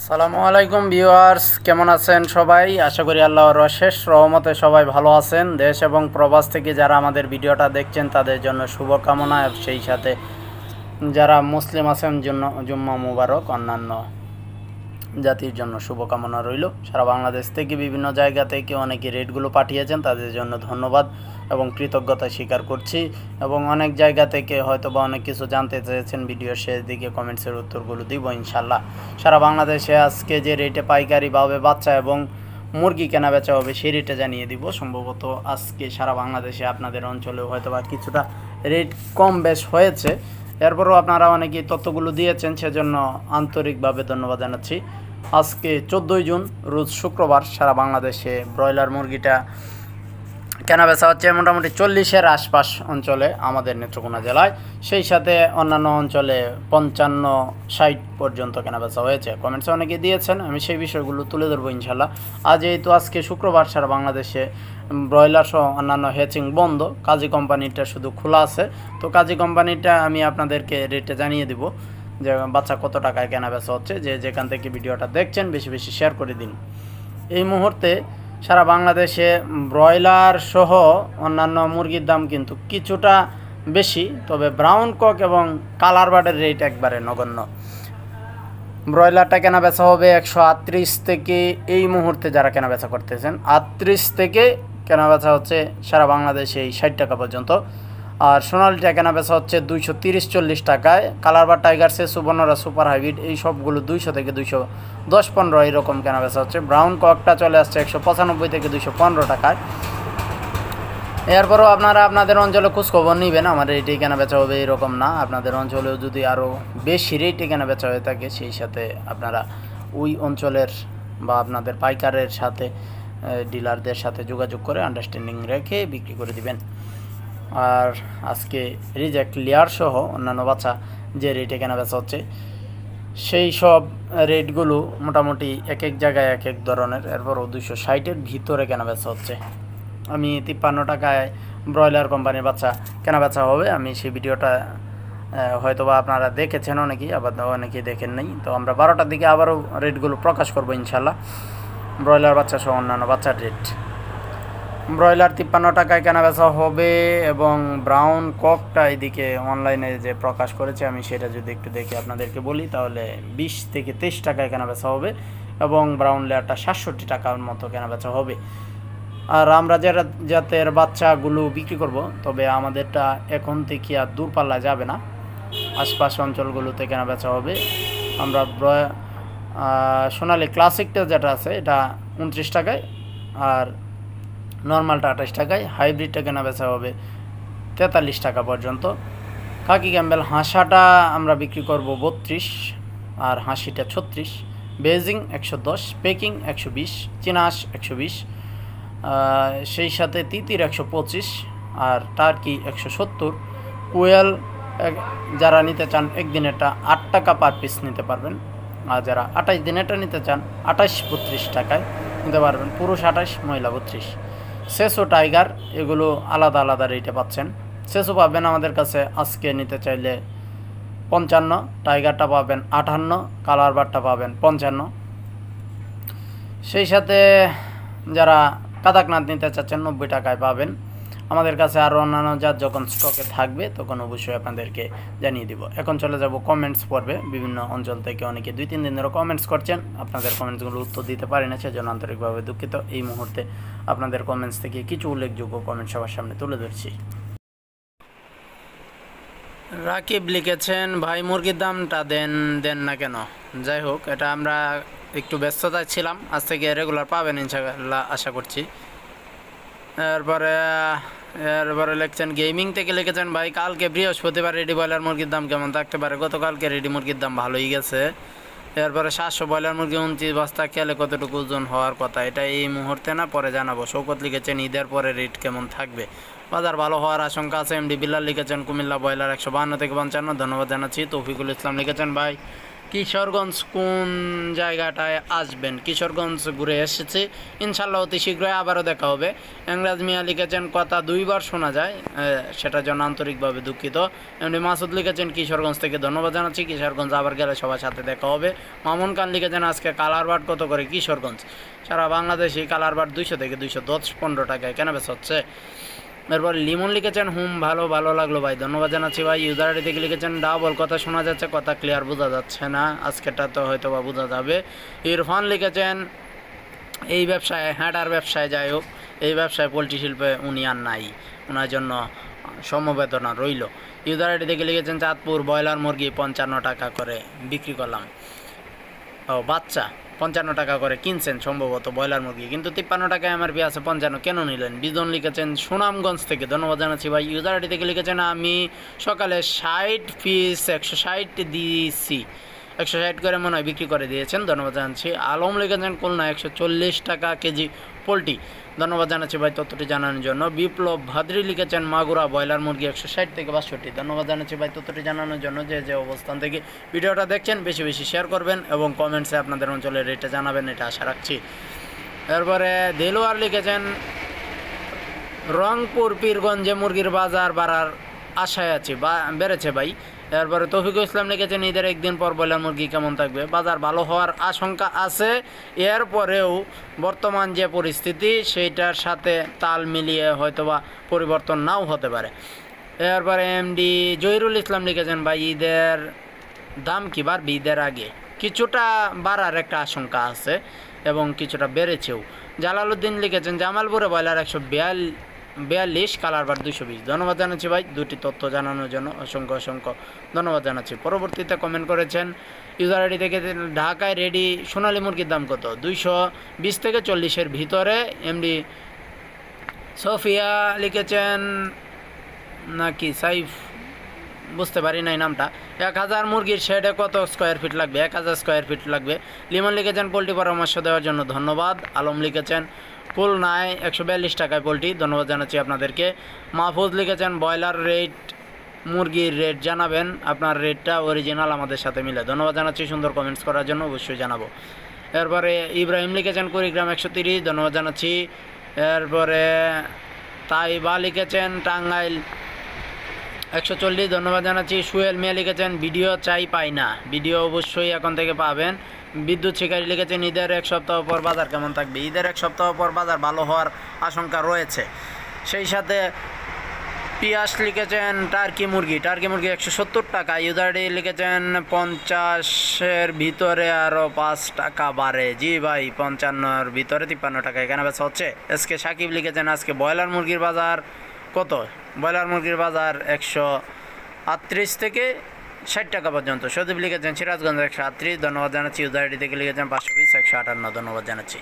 আসসালামু আলাইকুম ভিউয়ার্স কেমন আছেন সবাই আশা করি আল্লাহর অশেষ রহমতে সবাই ভালো আছেন দেশ এবং প্রবাস থেকে যারা আমাদের ভিডিওটা দেখছেন তাদের জন্য শুভকামনা সেই সাথে যারা মুসলিম আছেন জন্য জুম্মা মুবারক অন্যান্য জাতির জন্য শুভকামনা রইল সারা বাংলাদেশ থেকে বিভিন্ন জায়গা থেকে অনেকে রেটগুলো পাঠিয়েছেন তাদের জন্য ধন্যবাদ এবং কৃতজ্ঞতা স্বীকার করছি এবং অনেক জায়গা থেকে হয়তো বা অনেক কিছু জানতে চেয়েছেন ভিডিওর শেষ দিকে কমেন্টসের উত্তরগুলো দিব ইনশাল্লাহ সারা বাংলাদেশে আজকে যে রেটে পাইকারিভাবে বাচ্চা এবং মুরগি কেনা বেচা হবে সেই রেটে জানিয়ে দিব সম্ভবত আজকে সারা বাংলাদেশে আপনাদের অঞ্চলেও হয়তো বা কিছুটা রেট কম বেশ হয়েছে এরপরও আপনারা অনেকে তথ্যগুলো দিয়েছেন সেজন্য আন্তরিকভাবে ধন্যবাদ জানাচ্ছি আজকে চোদ্দোই জুন রোজ শুক্রবার সারা বাংলাদেশে ব্রয়লার মুরগিটা কেনা বেচা হচ্ছে মোটামুটি চল্লিশের আশপাশ অঞ্চলে আমাদের নেত্রকোনা জেলায় সেই সাথে অন্যান্য অঞ্চলে পঞ্চান্ন ষাট পর্যন্ত কেনা বেচা হয়েছে কমেন্টসে অনেকে দিয়েছেন আমি সেই বিষয়গুলো তুলে ধরবো ইনশাল্লাহ আজ যেহেতু আজকে শুক্রবার সারা বাংলাদেশে ব্রয়লার সহ অন্যান্য হ্যাচিং বন্ধ কাজী কোম্পানিটা শুধু খোলা আছে তো কাজী কোম্পানিটা আমি আপনাদেরকে রেটে জানিয়ে দেবো যে বাচ্চা কত টাকায় কেনা বেচা হচ্ছে যে যেখান থেকে ভিডিওটা দেখছেন বেশি বেশি শেয়ার করে দিন এই মুহূর্তে সারা বাংলাদেশে ব্রয়লার সহ অন্যান্য মুরগির দাম কিন্তু কিছুটা বেশি তবে ব্রাউন কক এবং কালার বার্ডের রেট একবারে নগণ্য ব্রয়লারটা কেনা বেচা হবে একশো আটত্রিশ থেকে এই মুহূর্তে যারা কেনা বেচা করতেছেন আটত্রিশ থেকে কেনা বেচা হচ্ছে সারা বাংলাদেশে এই ষাট টাকা পর্যন্ত আর সোনালিটা কেনা বেচা হচ্ছে দুইশো তিরিশ চল্লিশ টাকায় কালার বা টাইগার সে সুবর্ণরা সুপার হাইব্রিড এই সবগুলো দুইশো থেকে দুইশো দশ পনেরো এইরকম কেনা বেচা হচ্ছে ব্রাউন ককটা চলে আসছে একশো পঁচানব্বই থেকে দুইশো পনেরো টাকায় এরপরও আপনারা আপনাদের অঞ্চলে খোঁজখবর নেবেন আমার রেটে কেনা বেচা হবে এরকম না আপনাদের অঞ্চলেও যদি আরও বেশি রেটে কেনা বেচা হয়ে থাকে সেই সাথে আপনারা ওই অঞ্চলের বা আপনাদের পাইকারের সাথে ডিলারদের সাথে যোগাযোগ করে আন্ডারস্ট্যান্ডিং রেখে বিক্রি করে দিবেন আর আজকে রিজেক্ট লেয়ার সহ অন্যান্য বাচ্চা যে রেটে কেনা বেচা হচ্ছে সেই সব রেটগুলো মোটামুটি এক এক জায়গায় এক এক ধরনের এরপরও দুশো ষাটের ভিতরে কেনা বেচা হচ্ছে আমি তিপ্পান্ন টাকায় ব্রয়লার কোম্পানির বাচ্চা কেনা বেচা হবে আমি সেই ভিডিওটা হয়তোবা আপনারা দেখেছেন অনেকেই আবার অনেকেই দেখেন নাই তো আমরা বারোটার দিকে আবারও রেটগুলো প্রকাশ করবো ইনশাল্লাহ ব্রয়লার বাচ্চা সহ অন্যান্য বাচ্চার রেট ব্রয়লার তিপ্পান্ন টাকায় কেনা বেচা হবে এবং ব্রাউন ককটা এদিকে অনলাইনে যে প্রকাশ করেছে আমি সেটা যদি একটু দেখে আপনাদেরকে বলি তাহলে বিশ থেকে তেইশ টাকায় কেনা বেচা হবে এবং ব্রাউন লেয়ারটা সাতষট্টি টাকার মতো কেনা বেচা হবে আর আমরা যারা জাতের বাচ্চাগুলো বিক্রি করব তবে আমাদেরটা এখন থেকে আর দূরপাল্লা যাবে না আশপাশ অঞ্চলগুলোতে কেনা বেচা হবে আমরা ব্রয় সোনালি ক্লাসিকটা যেটা আছে এটা উনত্রিশ টাকায় আর নর্মালটা আঠাশ টাকায় হাইব্রিডটা কেনা বেচা হবে তেতাল্লিশ টাকা পর্যন্ত কাকি ক্যাম্বেল হাঁসাটা আমরা বিক্রি করব বত্রিশ আর হাঁসিটা ছত্রিশ বেজিং একশো দশ পেকিং একশো বিশ চীনাস একশো বিশ সেই সাথে তিতির একশো পঁচিশ আর টার্কি একশো সত্তর কোয়েল যারা নিতে চান একদিনেরটা আট টাকা পার পিস নিতে পারবেন আর যারা আঠাশ দিনেরটা নিতে চান আঠাশ বত্রিশ টাকায় নিতে পারবেন পুরুষ আঠাশ মহিলা বত্রিশ সেসো টাইগার এগুলো আলাদা আলাদা রেটে পাচ্ছেন সেসো পাবেন আমাদের কাছে আজকে নিতে চাইলে পঞ্চান্ন টাইগারটা পাবেন আটান্ন কালার বারটা পাবেন পঞ্চান্ন সেই সাথে যারা কাদাকনাথ নিতে চাচ্ছেন নব্বই টাকায় পাবেন আমাদের কাছে আরও অন্যান্য জাত যখন স্টকে থাকবে তখন অবশ্যই আপনাদেরকে জানিয়ে দিব এখন চলে যাব কমেন্টস পর্বে বিভিন্ন অঞ্চল থেকে অনেকে দুই তিন দিন ধরে কমেন্টস করছেন আপনাদের কমেন্টসগুলো উত্তর দিতে পারি না সেজন্য আন্তরিকভাবে দুঃখিত এই মুহূর্তে আপনাদের কমেন্টস থেকে কিছু উল্লেখযোগ্য কমেন্ট সবার সামনে তুলে ধরছি রাকিব লিখেছেন ভাই মুরগির দামটা দেন দেন না কেন যাই হোক এটা আমরা একটু ব্যস্ততায় ছিলাম আজ থেকে রেগুলার পাবেন ইনশাল্লাহ আশা করছি তারপরে এরপরে লিখছেন গেমিং থেকে লিখেছেন ভাই কালকে বৃহস্পতিবার রেডি ব্রয়লার মুরগির দাম কেমন থাকতে পারে গতকালকে রেডি মুরগির দাম ভালোই গেছে এরপরে সাতশো ব্রয়লার মুরগি উনত্রিশ বস্তা খেলে কতটুকু ওজন হওয়ার কথা এটা এই মুহূর্তে না পরে জানাবো শৌকত লিখেছেন ঈদের পরে রেট কেমন থাকবে বাজার ভালো হওয়ার আশঙ্কা আছে এমডি বিল্লাল লিখেছেন কুমিল্লা ব্রয়লার একশো বাহান্ন থেকে পঞ্চান্ন ধন্যবাদ জানাচ্ছি তৌফিকুল ইসলাম লিখেছেন ভাই কিশোরগঞ্জ কোন জায়গাটায় আসবেন কিশোরগঞ্জ ঘুরে এসেছি ইনশাল্লাহ অতি শীঘ্রই আবারও দেখা হবে ইংরাজ মিয়া লিখেছেন কথা দুইবার শোনা যায় সেটার জন্য আন্তরিকভাবে দুঃখিত এমনি মাসুদ লিখেছেন কিশোরগঞ্জ থেকে ধন্যবাদ জানাচ্ছি কিশোরগঞ্জ আবার গেলে সবার সাথে দেখা হবে মামুন খান লিখেছেন আজকে কালারবাট কত করে কিশোরগঞ্জ সারা বাংলাদেশি কালারবাট দুইশো থেকে দুইশো দশ পনেরো টাকায় কেনা বেচ হচ্ছে এরপর লিমন লিখেছেন হুম ভালো ভালো লাগলো ভাই ধন্যবাদ জানাচ্ছি ভাই ইউজার আইডি থেকে লিখেছেন ডাবল কথা শোনা যাচ্ছে কথা ক্লিয়ার বোঝা যাচ্ছে না আজকেটা তো হয়তো বা বোঝা যাবে ইরফান লিখেছেন এই ব্যবসায় হ্যাঁটার ব্যবসায় যাই হোক এই ব্যবসায় পোলট্রি শিল্পে উনি আর নাই ওনার জন্য সমবেদনা রইল ইউজার আইডি থেকে লিখেছেন চাঁদপুর ব্রয়লার মুরগি পঞ্চান্ন টাকা করে বিক্রি করলাম ও বাচ্চা পঞ্চান্ন টাকা করে কিনছেন সম্ভবত ব্রয়লার মুরগি কিন্তু তিপ্পান্ন টাকায় আমার আছে পঞ্চান্ন কেন নিলেন বিজন লিখেছেন সুনামগঞ্জ থেকে ধন্যবাদ জানাচ্ছি ভাই ইউজার আইডি থেকে লিখেছেন আমি সকালে ষাট পিস একশো ষাট দিয়েছি একশো ষাট করে মনে হয় বিক্রি করে দিয়েছেন ধন্যবাদ জানাচ্ছি আলম লিখেছেন খুলনা একশো চল্লিশ টাকা কেজি পোলট্রি ধন্যবাদ জানাচ্ছি ভাই তথ্যটি জানানোর জন্য বিপ্লব ভাদ্রি লিখেছেন মাগুরা ব্রয়লার মুরগি একশো ষাট থেকে বাষট্টি ধন্যবাদ জানাচ্ছি ভাই তথ্যটি জানানোর জন্য যে যে অবস্থান থেকে ভিডিওটা দেখছেন বেশি বেশি শেয়ার করবেন এবং কমেন্টসে আপনাদের অঞ্চলের রেটটা জানাবেন এটা আশা রাখছি তারপরে দেলোয়ার লিখেছেন রংপুর পীরগঞ্জে মুরগির বাজার বাড়ার আশায় আছে বা বেড়েছে ভাই এরপরে তফিকুল ইসলাম লিখেছেন ঈদের একদিন পর ব্রয়লার মুরগি কেমন থাকবে বাজার ভালো হওয়ার আশঙ্কা আছে এরপরেও বর্তমান যে পরিস্থিতি সেইটার সাথে তাল মিলিয়ে হয়তোবা পরিবর্তন নাও হতে পারে এরপরে এমডি জহিরুল ইসলাম লিখেছেন ভাই ঈদের দাম কি বাড়বে ঈদের আগে কিছুটা বাড়ার একটা আশঙ্কা আছে এবং কিছুটা বেড়েছেও জালালউদ্দিন লিখেছেন জামালপুরে ব্রয়লার একশো বিয়াল বিয়াল্লিশ কালার বার দুশো বিশ ধন্যবাদ জানাচ্ছি ভাই দুটি তথ্য জানানোর জন্য অসংখ্য অসংখ্য ধন্যবাদ জানাচ্ছি পরবর্তীতে কমেন্ট করেছেন ইউজার আইডি থেকে ঢাকায় রেডি সোনালি মুরগির দাম কত দুইশো বিশ থেকে চল্লিশের ভিতরে এমডি সোফিয়া লিখেছেন নাকি সাইফ বুঝতে পারি নাই নামটা এক হাজার মুরগির শেডে কত স্কোয়ার ফিট লাগবে এক হাজার স্কোয়ার ফিট লাগবে লিমন লিখেছেন পোলট্রি পরামর্শ দেওয়ার জন্য ধন্যবাদ আলম লিখেছেন নয় একশো বিয়াল্লিশ টাকায় পোলট্রি ধন্যবাদ জানাচ্ছি আপনাদেরকে মাহফুজ লিখেছেন ব্রয়লার রেট মুরগির রেট জানাবেন আপনার রেটটা অরিজিনাল আমাদের সাথে মিলে ধন্যবাদ জানাচ্ছি সুন্দর কমেন্টস করার জন্য অবশ্যই জানাবো এরপরে ইব্রাহিম লিখেছেন কুড়িগ্রাম একশো তিরিশ ধন্যবাদ জানাচ্ছি এরপরে তাই বা লিখেছেন টাঙ্গাইল একশো চল্লিশ ধন্যবাদ জানাচ্ছি সুয়েল মিয়া লিখেছেন ভিডিও চাই পাই না ভিডিও অবশ্যই এখন থেকে পাবেন বিদ্যুৎ শিকারী লিখেছেন ঈদের এক সপ্তাহ পর বাজার কেমন থাকবে ঈদের এক সপ্তাহ পর বাজার ভালো হওয়ার আশঙ্কা রয়েছে সেই সাথে পিয়াস লিখেছেন টার্কি মুরগি টার্কি মুরগি একশো সত্তর টাকা ইউদারি লিখেছেন পঞ্চাশের ভিতরে আরও পাঁচ টাকা বাড়ে জি ভাই পঞ্চান্নর ভিতরে তিপ্পান্ন টাকা এখানে ব্যাস হচ্ছে এসকে সাকিব লিখেছেন আজকে ব্রয়লার মুরগির বাজার কত ব্রয়লার মুরগির বাজার একশো আটত্রিশ থেকে ষাট টাকা পর্যন্ত সদীপ লিখেছেন সিরাজগঞ্জ একশো আটত্রিশ ধন্যবাদ জানাচ্ছি উদাহরণী থেকে লিখেছেন পাঁচশো বিশ একশো আটান্ন ধন্যবাদ জানাচ্ছি